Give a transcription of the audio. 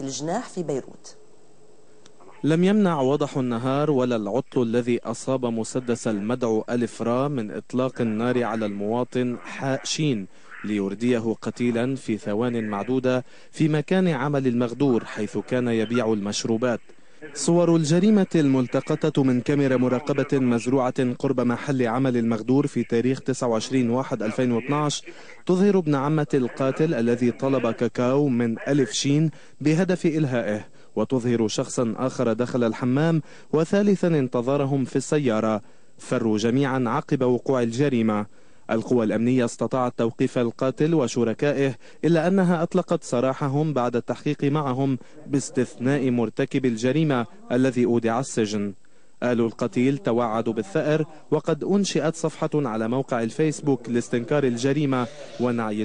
الجناح في بيروت لم يمنع وضح النهار ولا العطل الذي أصاب مسدس المدعو ألف را من إطلاق النار على المواطن حاء شين ليرديه قتيلا في ثوان معدودة في مكان عمل المغدور حيث كان يبيع المشروبات صور الجريمة الملتقطة من كاميرا مراقبة مزروعة قرب محل عمل المغدور في تاريخ 29/1/2012 تظهر ابن عمة القاتل الذي طلب كاكاو من ألف شين بهدف إلهائه وتظهر شخصا آخر دخل الحمام وثالثا انتظرهم في السيارة فروا جميعا عقب وقوع الجريمة القوى الأمنية استطاعت توقيف القاتل وشركائه إلا أنها أطلقت سراحهم بعد التحقيق معهم باستثناء مرتكب الجريمة الذي أودع السجن آل القتيل توعدوا بالثأر وقد أنشئت صفحة على موقع الفيسبوك لاستنكار الجريمة ونعي